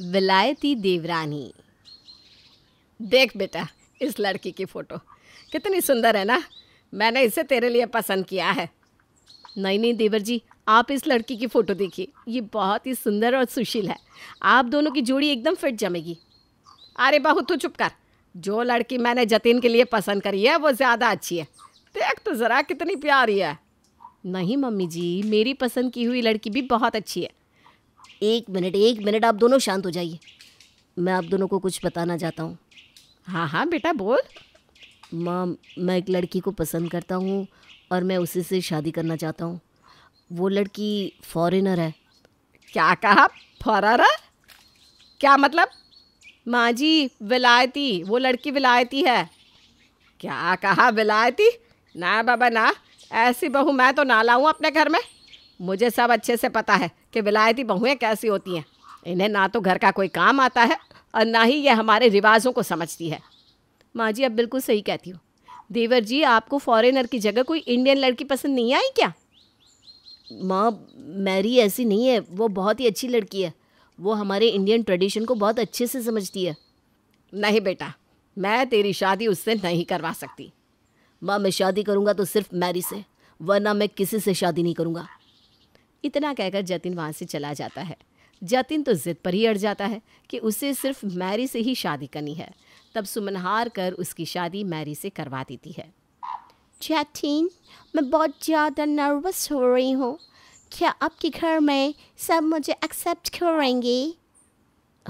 विलायती देवरानी देख बेटा इस लड़की की फ़ोटो कितनी सुंदर है ना मैंने इसे तेरे लिए पसंद किया है नहीं नहीं देवर जी आप इस लड़की की फ़ोटो देखिए ये बहुत ही सुंदर और सुशील है आप दोनों की जोड़ी एकदम फिट जमेगी अरे बहू तू चुप कर जो लड़की मैंने जतिन के लिए पसंद करी है वो ज़्यादा अच्छी है देख तो ज़रा कितनी प्यारी है नहीं मम्मी जी मेरी पसंद की हुई लड़की भी बहुत अच्छी है एक मिनट एक मिनट आप दोनों शांत हो जाइए मैं आप दोनों को कुछ बताना चाहता हूँ हाँ हाँ बेटा बोल माँ मैं एक लड़की को पसंद करता हूँ और मैं उसी से शादी करना चाहता हूँ वो लड़की फॉरेनर है क्या कहा फॉरेनर क्या मतलब माँ जी विलायती वो लड़की विलायती है क्या कहा विलायती ना बाबा ना ऐसी बहू मैं तो ना लाऊँ अपने घर में मुझे सब अच्छे से पता है कि विलायती बहुएँ कैसी होती हैं इन्हें ना तो घर का कोई काम आता है और ना ही यह हमारे रिवाजों को समझती है माँ जी आप बिल्कुल सही कहती हो देवर जी आपको फॉरेनर की जगह कोई इंडियन लड़की पसंद नहीं आई क्या माँ मैरी ऐसी नहीं है वो बहुत ही अच्छी लड़की है वो हमारे इंडियन ट्रेडिशन को बहुत अच्छे से समझती है नहीं बेटा मैं तेरी शादी उससे नहीं करवा सकती माँ मैं शादी करूँगा तो सिर्फ मैरी से वरना मैं किसी से शादी नहीं करूँगा इतना कहकर जतिन वहाँ से चला जाता है जतिन तो ज़िद पर ही अड़ जाता है कि उसे सिर्फ मैरी से ही शादी करनी है तब सुमन हार कर उसकी शादी मैरी से करवा देती है जतिन मैं बहुत ज़्यादा नर्वस हो रही हूँ क्या आपके घर में सब मुझे एक्सेप्ट करेंगे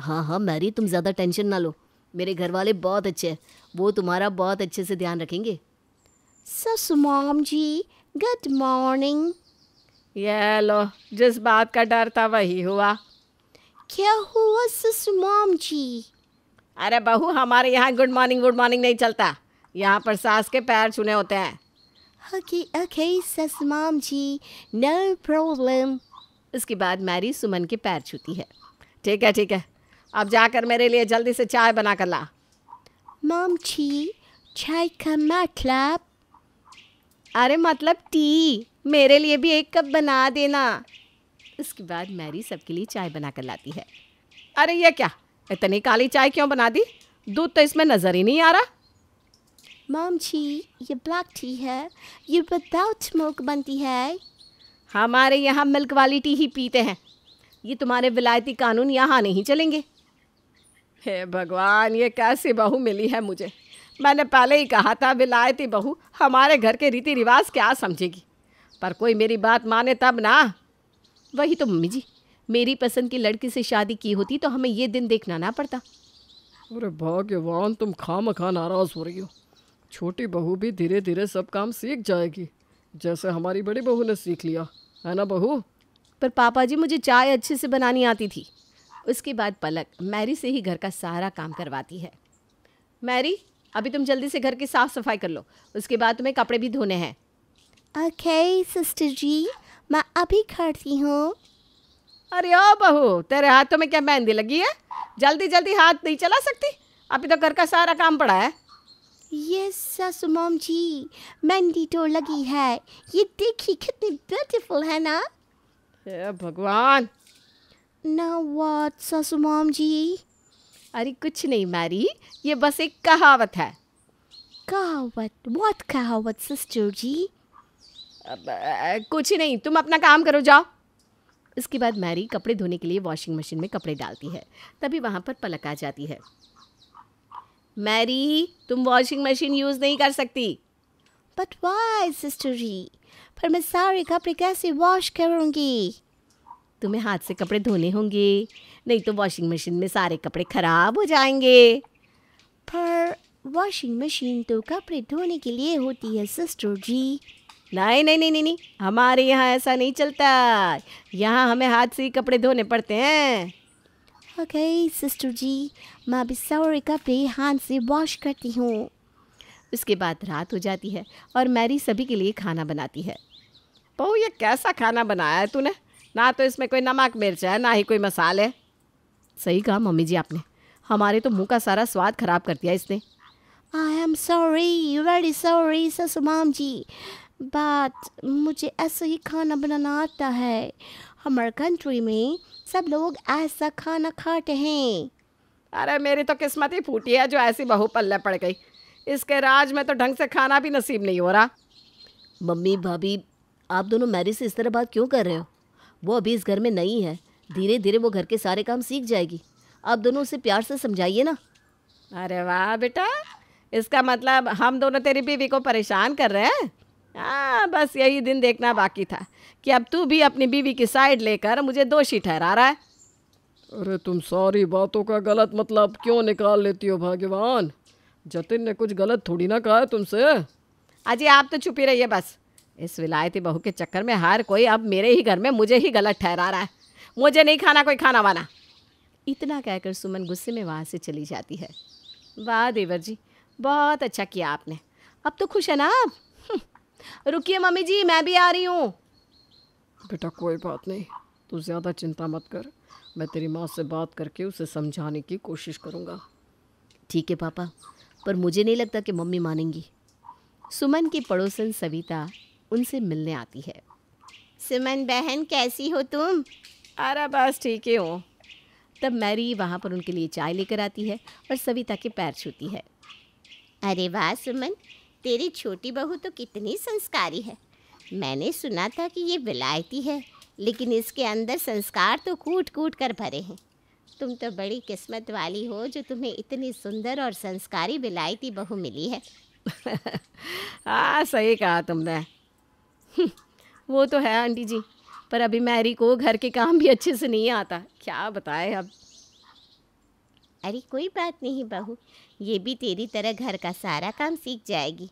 हाँ हाँ मैरी तुम ज़्यादा टेंशन ना लो मेरे घर वाले बहुत अच्छे हैं वो तुम्हारा बहुत अच्छे से ध्यान रखेंगे ससुमाम जी गुड मॉर्निंग ये लो जिस बात का डर था वही हुआ क्या हुआ सस मॉम जी अरे बहू हमारे यहाँ गुड मॉर्निंग गुड मॉर्निंग नहीं चलता यहाँ पर सास के पैर छूने होते हैं ओके ओके सस मॉम जी नो प्रॉब्लम उसके बाद मैरी सुमन के पैर छूती है ठीक है ठीक है अब जाकर मेरे लिए जल्दी से चाय बना कर ला मॉम जी चाय का मतलब अरे मतलब टी मेरे लिए भी एक कप बना देना उसके बाद मैरी सबके लिए चाय बना कर लाती है अरे ये क्या इतनी काली चाय क्यों बना दी दूध तो इसमें नज़र ही नहीं आ रहा मॉम जी ये ब्लैक टी है ये विदाउट मिल्क बनती है हमारे यहाँ मिल्क वाली टी ही पीते हैं ये तुम्हारे विलायती कानून यहाँ नहीं चलेंगे हे भगवान ये कैसी बहू मिली है मुझे मैंने पहले ही कहा था विलायती बहू हमारे घर के रीति रिवाज क्या समझेगी पर कोई मेरी बात माने तब ना वही तो मम्मी जी मेरी पसंद की लड़की से शादी की होती तो हमें ये दिन देखना ना पड़ता अरे भाग्यवान तुम खाम खा नाराज हो रही हो छोटी बहू भी धीरे धीरे सब काम सीख जाएगी जैसे हमारी बड़ी बहू ने सीख लिया है ना बहू पर पापा जी मुझे चाय अच्छे से बनानी आती थी उसके बाद पलक मैरी से ही घर का सारा काम करवाती है मैरी अभी तुम जल्दी से घर की साफ सफाई कर लो उसके बाद तुम्हें कपड़े भी धोने हैं ओके सिस्टर जी मैं अभी करती हूँ अरे ओ बहू तेरे हाथों में क्या मेहंदी लगी है जल्दी जल्दी हाथ नहीं चला सकती अभी तो घर का सारा काम पड़ा है ये सासू मोम जी मेहंदी तो लगी है ये देखिए कितनी ब्यूटीफुल है ना भगवान ना वाट सासू मोम जी अरे कुछ नहीं मैरी ये बस एक कहावत है कहावत बहुत कहावत सिस्टर जी अब, आ, कुछ नहीं तुम अपना काम करो जाओ इसके बाद मैरी कपड़े धोने के लिए वॉशिंग मशीन में कपड़े डालती है तभी वहाँ पर पलक आ जाती है मैरी तुम वॉशिंग मशीन यूज़ नहीं कर सकती बट वाई सिस्टर जी पर मैं सारे कपड़े कैसे वॉश करूँगी तुम्हें हाथ से कपड़े धोने होंगे नहीं तो वॉशिंग मशीन में सारे कपड़े खराब हो जाएंगे पर वॉशिंग मशीन तो कपड़े धोने के लिए होती है सिस्टर जी नहीं नहीं नहीं नहीं नहीं हमारे यहाँ ऐसा नहीं चलता यहाँ हमें हाथ से ही कपड़े धोने पड़ते हैं ओके सिस्टर जी मैं अभी सारे कपड़े हाथ से वॉश करती हूँ उसके बाद रात हो जाती है और मैरी सभी के लिए खाना बनाती है बहू ये कैसा खाना बनाया है तूने ना तो इसमें कोई नमक मिर्च है ना ही कोई मसाले सही कहा मम्मी जी आपने हमारे तो मुंह का सारा स्वाद खराब कर दिया इसने I am sorry very sorry ससुमाम जी बात मुझे ऐसा ही खाना बनाना आता है हमारे कंट्री में सब लोग ऐसा खाना खाते हैं अरे मेरी तो किस्मत ही फूटी है जो ऐसी बहू पल्ले पड़ गई इसके राज में तो ढंग से खाना भी नसीब नहीं हो रहा मम्मी भाभी आप दोनों मैरिज से इस तरह बात क्यों कर रहे हो वो अभी इस घर में नहीं है धीरे धीरे वो घर के सारे काम सीख जाएगी आप दोनों उसे प्यार से समझाइए ना अरे वाह बेटा इसका मतलब हम दोनों तेरी बीवी को परेशान कर रहे हैं हाँ बस यही दिन देखना बाकी था कि अब तू भी अपनी बीवी की साइड लेकर मुझे दोषी ठहरा रहा है अरे तुम सारी बातों का गलत मतलब क्यों निकाल लेती हो भाग्यवान जतिन ने कुछ गलत थोड़ी ना कहा है तुमसे अजय आप तो छुपी रहिए बस इस विलायती बहू के चक्कर में हर कोई अब मेरे ही घर में मुझे ही गलत ठहरा रहा है मुझे नहीं खाना कोई खाना वाना इतना कहकर सुमन गुस्से में वहाँ से चली जाती है वाह देवर जी बहुत अच्छा किया आपने अब तो खुश है ना आप हम्म। रुकिए मम्मी जी मैं भी आ रही हूँ बेटा कोई बात नहीं तू ज़्यादा चिंता मत कर मैं तेरी माँ से बात करके उसे समझाने की कोशिश करूँगा ठीक है पापा पर मुझे नहीं लगता कि मम्मी मानेंगी सुमन की पड़ोसन सविता उनसे मिलने आती है सुमन बहन कैसी हो तुम अरे बस ठीक ही हूँ तब मैरी वहाँ पर उनके लिए चाय लेकर आती है और सविता के पैर छूती है अरे वाह सुमन तेरी छोटी बहू तो कितनी संस्कारी है मैंने सुना था कि ये विलायती है लेकिन इसके अंदर संस्कार तो कूट कूट कर भरे हैं तुम तो बड़ी किस्मत वाली हो जो तुम्हें इतनी सुंदर और संस्कारी विलायती बहू मिली है हाँ सही कहा तुमने वो तो है आंटी जी पर अभी मैरी को घर के काम भी अच्छे से नहीं आता क्या बताए अब अरे कोई बात नहीं बहू ये भी तेरी तरह घर का सारा काम सीख जाएगी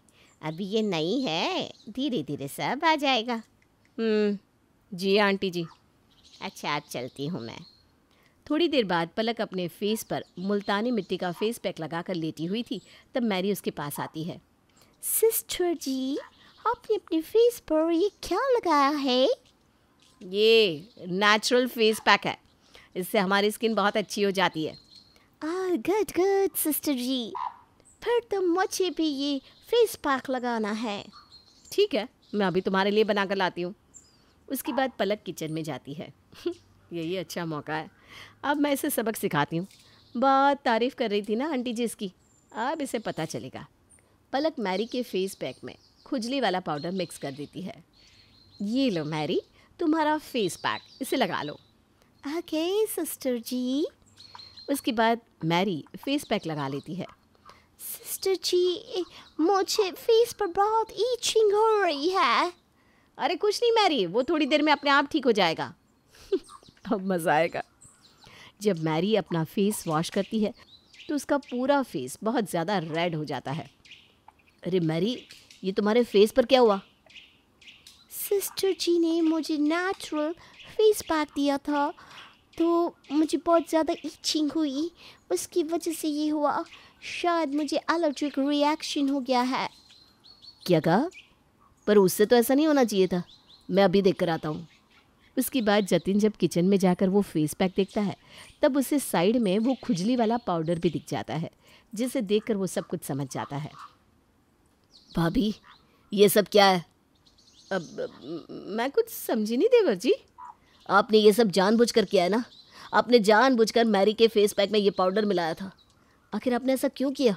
अभी ये नई है धीरे धीरे सब आ जाएगा हम्म, जी आंटी जी अच्छा अब चलती हूँ मैं थोड़ी देर बाद पलक अपने फेस पर मुल्तानी मिट्टी का फेस पैक लगा कर लेटी हुई थी तब मैरी उसके पास आती है सिस्टर जी आपने अपने फेस पर ये क्या लगाया है ये नेचुरल फेस पैक है इससे हमारी स्किन बहुत अच्छी हो जाती है गुड गुड सिस्टर जी फिर तो मुझे भी ये फेस पैक लगाना है ठीक है मैं अभी तुम्हारे लिए बना कर लाती हूँ उसके बाद पलक किचन में जाती है यही अच्छा मौका है अब मैं इसे सबक सिखाती हूँ बहुत तारीफ़ कर रही थी ना आंटी जी इसकी अब इसे पता चलेगा पलक मैरी के फेस पैक में खुजली वाला पाउडर मिक्स कर देती है ये लो मैरी तुम्हारा फेस पैक इसे लगा लो ओके सिस्टर जी उसके बाद मैरी फेस पैक लगा लेती है सिस्टर जी मुझे फेस पर बहुत ईचिंग हो रही है अरे कुछ नहीं मैरी वो थोड़ी देर में अपने आप ठीक हो जाएगा अब मज़ा आएगा जब मैरी अपना फेस वॉश करती है तो उसका पूरा फेस बहुत ज़्यादा रेड हो जाता है अरे मैरी ये तुम्हारे फेस पर क्या हुआ सिस्टर जी ने मुझे नेचुरल फेस पैक दिया था तो मुझे बहुत ज़्यादा इचिंग हुई उसकी वजह से ये हुआ शायद मुझे एलर्जिक रिएक्शन हो गया है क्या कहा पर उससे तो ऐसा नहीं होना चाहिए था मैं अभी देख कर आता हूँ उसके बाद जतिन जब किचन में जाकर वो फेस पैक देखता है तब उसे साइड में वो खुजली वाला पाउडर भी दिख जाता है जिसे देखकर वो सब कुछ समझ जाता है भाभी ये सब क्या है अब मैं कुछ समझी नहीं देवर जी आपने ये सब जानबूझकर किया है ना आपने जानबूझकर मैरी के फेस पैक में ये पाउडर मिलाया था आखिर आपने ऐसा क्यों किया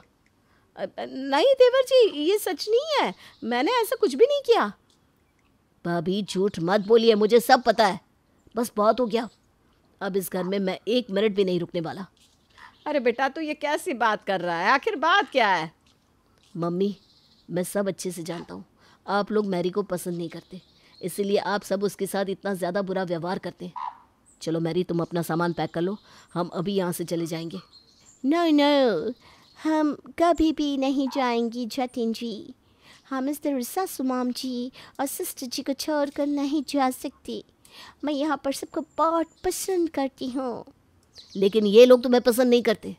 नहीं देवर जी ये सच नहीं है मैंने ऐसा कुछ भी नहीं किया भाभी झूठ मत बोलिए मुझे सब पता है बस बहुत हो गया अब इस घर में मैं एक मिनट भी नहीं रुकने वाला अरे बेटा तू ये कैसी बात कर रहा है आखिर बात क्या है मम्मी मैं सब अच्छे से जानता हूँ आप लोग मैरी को पसंद नहीं करते इसीलिए आप सब उसके साथ इतना ज़्यादा बुरा व्यवहार करते हैं चलो मैरी तुम अपना सामान पैक कर लो हम अभी यहाँ से चले जाएंगे नो no, नो no, हम कभी भी नहीं जाएंगी जतिन जी हम इस दरसा सुमाम जी और सिस्टर जी को छोड़ कर नहीं जा सकती मैं यहाँ पर सबको बहुत पसंद करती हूँ लेकिन ये लोग तुम्हें पसंद नहीं करते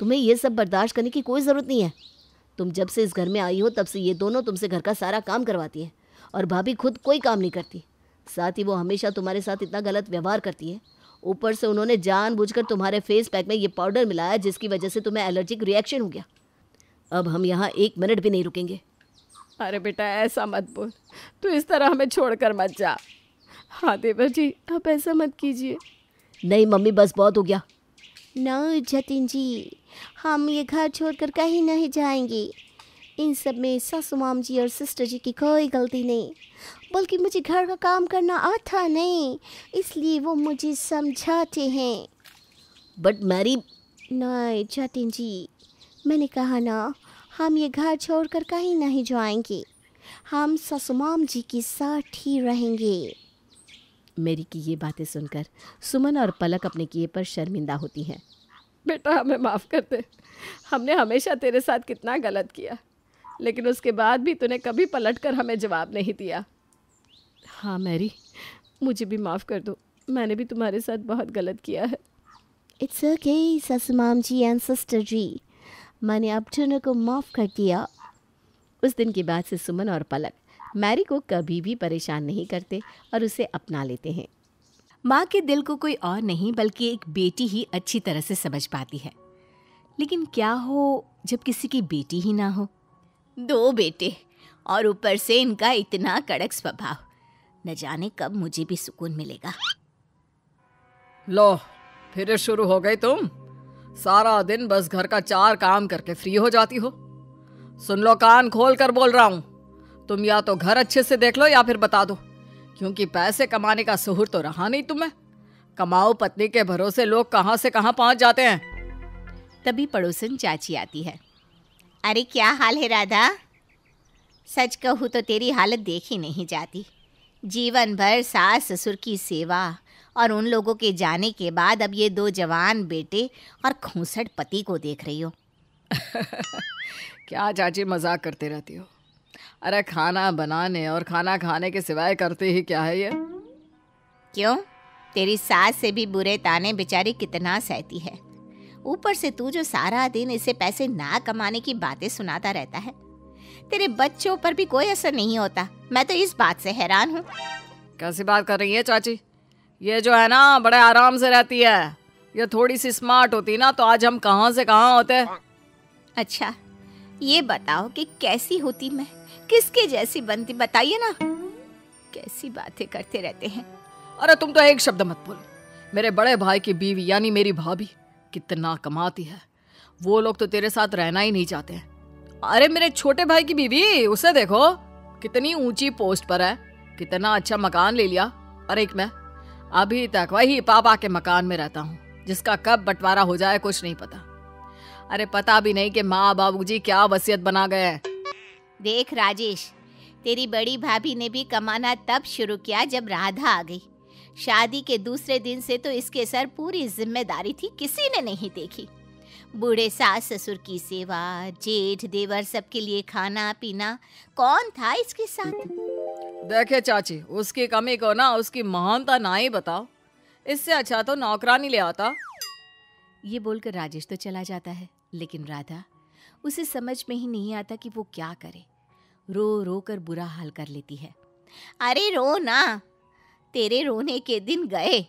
तुम्हें यह सब बर्दाश्त करने की कोई ज़रूरत नहीं है तुम जब से इस घर में आई हो तब से ये दोनों तुमसे घर का सारा काम करवाती हैं और भाभी खुद कोई काम नहीं करती साथ ही वो हमेशा तुम्हारे साथ इतना गलत व्यवहार करती है ऊपर से उन्होंने जानबूझकर तुम्हारे फेस पैक में ये पाउडर मिलाया जिसकी वजह से तुम्हें एलर्जिक रिएक्शन हो गया अब हम यहाँ एक मिनट भी नहीं रुकेंगे अरे बेटा ऐसा मत बोल तू इस तरह हमें छोड़कर मत जा हाँ देवर जी आप ऐसा मत कीजिए नहीं मम्मी बस बहुत हो गया ना जतिन जी हम ये घर छोड़कर कहीं नहीं जाएंगे इन सब में सासू माम जी और सिस्टर जी की कोई गलती नहीं बल्कि मुझे घर का काम करना आता नहीं इसलिए वो मुझे समझाते हैं बट मैरी नहीं जतिन जी मैंने कहा ना हम ये घर छोड़कर कहीं नहीं जाएंगे हम माम जी के साथ ही रहेंगे मेरी की ये बातें सुनकर सुमन और पलक अपने किए पर शर्मिंदा होती हैं बेटा हमें माफ़ कर दे हमने हमेशा तेरे साथ कितना गलत किया लेकिन उसके बाद भी तूने कभी पलट कर हमें जवाब नहीं दिया हाँ मैरी मुझे भी माफ़ कर दो मैंने भी तुम्हारे साथ बहुत गलत किया है इट्स ओके ससमाम माम जी एंड सिस्टर जी मैंने अब दोनों को माफ़ कर दिया उस दिन के बाद से सुमन और पलक मैरी को कभी भी परेशान नहीं करते और उसे अपना लेते हैं माँ के दिल को कोई और नहीं बल्कि एक बेटी ही अच्छी तरह से समझ पाती है लेकिन क्या हो जब किसी की बेटी ही ना हो दो बेटे और ऊपर से इनका इतना कड़क स्वभाव न जाने कब मुझे भी सुकून मिलेगा लो फिर शुरू हो गए तुम सारा दिन बस घर का चार काम करके फ्री हो जाती हो सुन लो कान खोल कर बोल रहा हूँ तुम या तो घर अच्छे से देख लो या फिर बता दो क्योंकि पैसे कमाने का सुहर तो रहा नहीं तुम्हें कमाओ पत्नी के भरोसे लोग कहाँ से कहाँ पहुँच जाते हैं तभी पड़ोसन चाची आती है अरे क्या हाल है राधा सच कहूँ तो तेरी हालत देखी नहीं जाती जीवन भर सास ससुर की सेवा और उन लोगों के जाने के बाद अब ये दो जवान बेटे और खूंसट पति को देख रही हो क्या चाची मजाक करते रहती हो अरे खाना बनाने और खाना खाने के सिवाय करते ही क्या है ये क्यों तेरी सास से भी बुरे ताने बेचारी कितना सहती है ऊपर से तू जो सारा दिन इसे पैसे ना कमाने की बातें सुनाता रहता है तेरे बच्चों पर भी कोई असर नहीं होता मैं तो इस बात से हैरान हूँ कैसी बात कर रही है चाची ये जो है ना बड़े आराम से रहती है ये थोड़ी सी स्मार्ट होती ना तो आज हम कहाँ से कहाँ होते अच्छा ये बताओ कि कैसी होती मैं किसके जैसी बनती बताइए ना कैसी बातें करते रहते हैं अरे तुम तो एक शब्द मत बोलो मेरे बड़े भाई की बीवी यानी मेरी भाभी कितना कमाती है वो लोग तो तेरे साथ रहना ही नहीं चाहते हैं अरे मेरे छोटे भाई की बीवी उसे देखो कितनी ऊंची पोस्ट पर है कितना अच्छा मकान ले लिया अरे एक मैं अभी तक वही पापा के मकान में रहता हूँ जिसका कब बंटवारा हो जाए कुछ नहीं पता अरे पता भी नहीं कि माँ बाबू जी क्या वसीयत बना गए हैं देख राजेश तेरी बड़ी भाभी ने भी कमाना तब शुरू किया जब राधा आ गई शादी के दूसरे दिन से तो इसके सर पूरी जिम्मेदारी थी किसी ने नहीं देखी बूढ़े सास ससुर की सेवा जेठ देवर सबके लिए खाना पीना कौन था इसके साथ देखे चाची उसकी कमी को ना उसकी महानता ना ही बताओ इससे अच्छा तो नौकरानी ले आता ये बोलकर राजेश तो चला जाता है लेकिन राधा उसे समझ में ही नहीं आता कि वो क्या करे रो रो कर बुरा हाल कर लेती है अरे रो ना तेरे रोने के दिन गए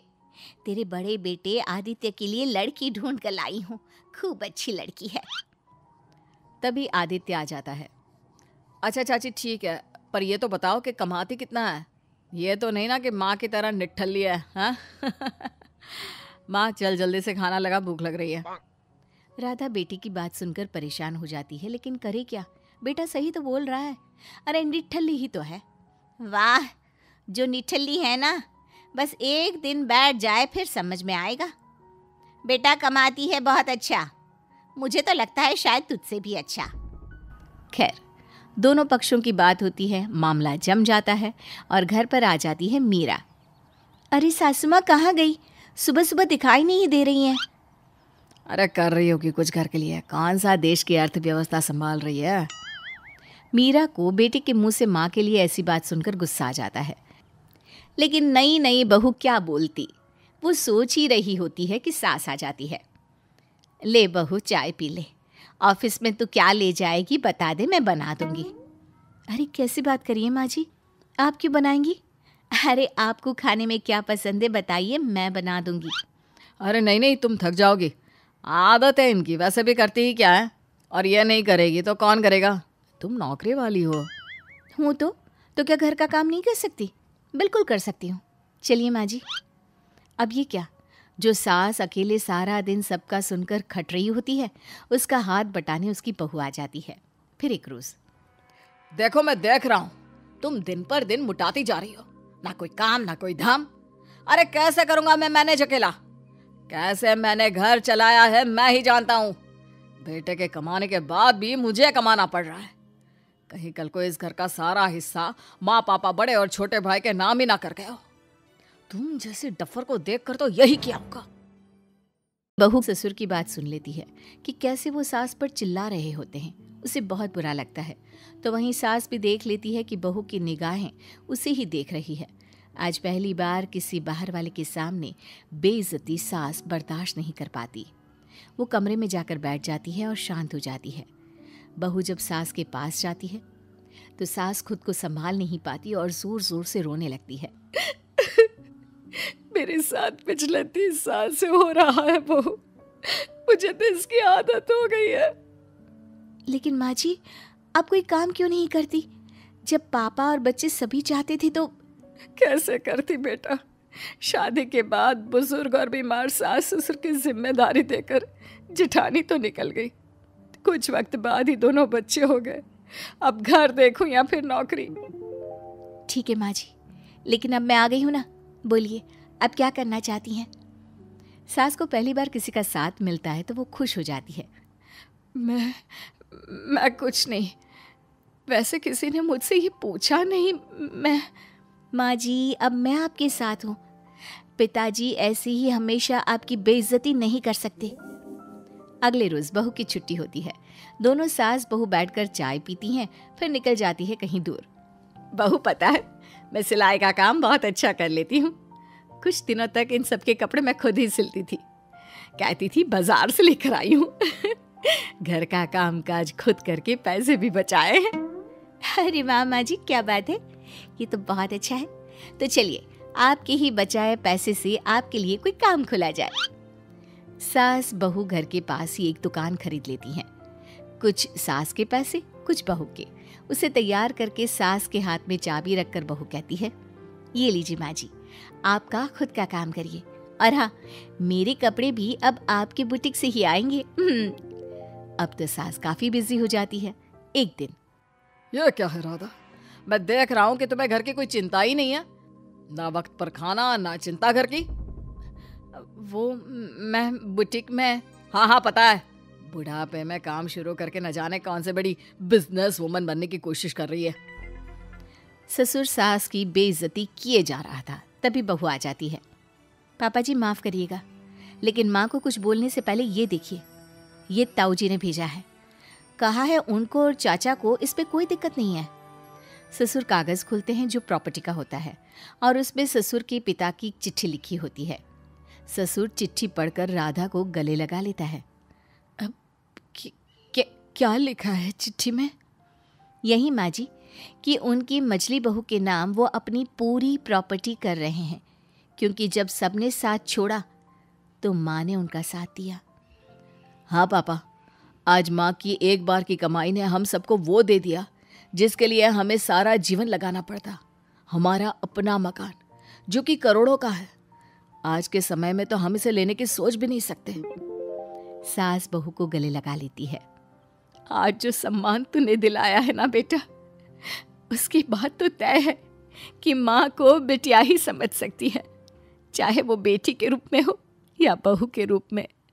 तेरे बड़े बेटे आदित्य के लिए लड़की ढूंढ कर लाई हूँ खूब अच्छी लड़की है तभी आदित्य आ जाता है अच्छा चाची ठीक है पर ये तो बताओ कि कमाती कितना है ये तो नहीं ना कि माँ की तरह निठल्ली है हाँ? माँ चल जल्दी से खाना लगा भूख लग रही है राधा बेटी की बात सुनकर परेशान हो जाती है लेकिन करे क्या बेटा सही तो बोल रहा है अरे निठल्ली ही तो है वाह जो निठल्ली है ना बस एक दिन बैठ जाए फिर समझ में आएगा बेटा कमाती है बहुत अच्छा मुझे तो लगता है शायद तुझसे भी अच्छा खैर दोनों पक्षों की बात होती है मामला जम जाता है और घर पर आ जाती है मीरा अरे सासुमा कहाँ गई सुबह सुबह दिखाई नहीं दे रही हैं अरे कर रही होगी कुछ घर के लिए कौन सा देश की अर्थव्यवस्था संभाल रही है मीरा को बेटे के मुंह से माँ के लिए ऐसी बात सुनकर गुस्सा आ जाता है लेकिन नई नई बहू क्या बोलती वो सोच ही रही होती है कि सास आ जाती है ले बहू चाय पी ले ऑफिस में तू क्या ले जाएगी बता दे मैं बना दूंगी अरे कैसी बात करिए माँ जी आप क्यों बनाएंगी अरे आपको खाने में क्या पसंद है बताइए मैं बना दूंगी अरे नहीं नहीं तुम थक जाओगे आदत है इनकी वैसे भी करती ही क्या है और ये नहीं करेगी तो कौन करेगा तुम नौकरी वाली हो हूँ तो तो क्या घर का काम नहीं कर सकती बिल्कुल कर सकती हूँ चलिए माँ जी अब ये क्या जो सास अकेले सारा दिन सबका सुनकर खट रही होती है उसका हाथ बटाने उसकी बहू आ जाती है फिर एक रोज देखो मैं देख रहा हूँ तुम दिन पर दिन मुटाती जा रही हो ना कोई काम ना कोई धाम अरे कैसे करूंगा मैं मैनेज अकेला कैसे मैंने घर चलाया है मैं ही जानता हूँ बेटे के कमाने के बाद भी मुझे कमाना पड़ रहा है कहीं कल को इस घर का सारा हिस्सा माँ पापा बड़े और छोटे भाई के नाम ही ना कर गए हो तुम जैसे डफर को देखकर तो यही किया होगा बहू ससुर की बात सुन लेती है कि कैसे वो सास पर चिल्ला रहे होते हैं उसे बहुत बुरा लगता है तो वहीं सास भी देख लेती है कि बहू की निगाहें उसे ही देख रही है आज पहली बार किसी बाहर वाले के सामने बेइज्जती सास बर्दाश्त नहीं कर पाती वो कमरे में जाकर बैठ जाती है और शांत हो जाती है बहू जब सास के पास जाती है तो सास खुद को संभाल नहीं पाती और जोर जोर से रोने लगती है मेरे साथ पिछले तीस साल से हो रहा है बहू मुझे तो इसकी आदत हो गई है लेकिन माँ जी आप कोई काम क्यों नहीं करती जब पापा और बच्चे सभी चाहते थे तो कैसे करती बेटा शादी के बाद बुजुर्ग और बीमार सास ससुर की जिम्मेदारी देकर जिठानी तो निकल गई कुछ वक्त बाद ही दोनों बच्चे हो गए अब घर देखूं या फिर नौकरी ठीक है माँ जी लेकिन अब मैं आ गई हूँ ना बोलिए अब क्या करना चाहती हैं सास को पहली बार किसी का साथ मिलता है तो वो खुश हो जाती है मैं मैं कुछ नहीं वैसे किसी ने मुझसे ये पूछा नहीं मैं माँ जी अब मैं आपके साथ हूँ पिताजी ऐसी ही हमेशा आपकी बेइज्जती नहीं कर सकते अगले रोज बहू की छुट्टी होती है दोनों सास बहू बैठकर चाय पीती हैं फिर निकल जाती है कहीं दूर बहू पता है मैं सिलाई का काम बहुत अच्छा कर लेती हूँ कुछ दिनों तक इन सबके कपड़े मैं खुद ही सिलती थी कहती थी बाजार से लेकर आई हूँ घर का काम काज खुद करके पैसे भी बचाए हैं अरे मामा जी क्या बात है ये तो बहुत अच्छा है तो चलिए आपके ही बचाए पैसे से आपके लिए कोई काम खुला जाए सास बहू घर के पास ही एक दुकान खरीद लेती हैं कुछ सास के पैसे कुछ बहू के उसे तैयार करके सास के हाथ में चाबी रखकर बहू कहती है ये लीजिए माँ जी आपका खुद का काम करिए और हाँ मेरे कपड़े भी अब आपके बुटीक से ही आएंगे हम्म। अब तो सास काफी बिजी हो जाती है एक दिन यह क्या है राधा मैं देख रहा हूँ कि तुम्हें घर की कोई चिंता ही नहीं है ना वक्त पर खाना ना चिंता घर की वो मैं बुटीक में हाँ हाँ पता है बुढ़ापे में काम शुरू करके न जाने कौन से बड़ी बिजनेस वुमन बनने की कोशिश कर रही है ससुर सास की बेइज्जती किए जा रहा था तभी बहू आ जाती है पापा जी माफ़ करिएगा लेकिन माँ को कुछ बोलने से पहले ये देखिए ये ताऊ जी ने भेजा है कहा है उनको और चाचा को इस पर कोई दिक्कत नहीं है ससुर कागज़ खुलते हैं जो प्रॉपर्टी का होता है और उसमें ससुर के पिता की चिट्ठी लिखी होती है ससुर चिट्ठी पढ़कर राधा को गले लगा लेता है अब क्या लिखा है चिट्ठी में यही माँ जी कि उनकी मछली बहू के नाम वो अपनी पूरी प्रॉपर्टी कर रहे हैं क्योंकि जब सबने साथ छोड़ा तो माँ ने उनका साथ दिया हाँ पापा आज माँ की एक बार की कमाई ने हम सबको वो दे दिया जिसके लिए हमें सारा जीवन लगाना पड़ता हमारा अपना मकान जो कि करोड़ों का है आज के समय में तो हम इसे लेने की सोच भी नहीं सकते सास बहू को गले लगा लेती है आज जो सम्मान तूने दिलाया है ना बेटा उसकी बात तो तय है कि माँ को बिटिया ही समझ सकती है चाहे वो बेटी के रूप में हो या बहू के रूप में